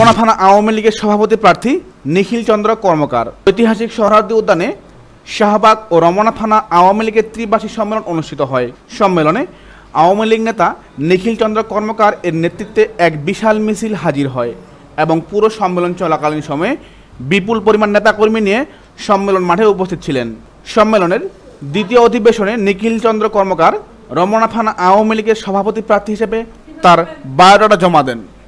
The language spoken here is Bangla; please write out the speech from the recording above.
কল্পনা থানা আওয়ামী লীগের সভাপতি প্রার্থী নিখিল চন্দ্র কর্মকার ঐতিহাসিক সহরার্দী উদ্যানে শাহবাগ ও রমনা থানা আওয়ামী লীগের ত্রিবার্ষিক সম্মেলন অনুষ্ঠিত হয় সম্মেলনে আওয়ামী লীগ নেতা নিখিল চন্দ্র কর্মকার এর নেতৃত্বে এক বিশাল মিছিল হাজির হয় এবং পুরো সম্মেলন চলাকালীন সময়ে বিপুল পরিমাণ নেতাকর্মী নিয়ে সম্মেলন মাঠে উপস্থিত ছিলেন সম্মেলনের দ্বিতীয় অধিবেশনে নিখিল চন্দ্র কর্মকার রমনা থানা আওয়ামী লীগের সভাপতি প্রার্থী হিসেবে তার বায়োডাটা জমা দেন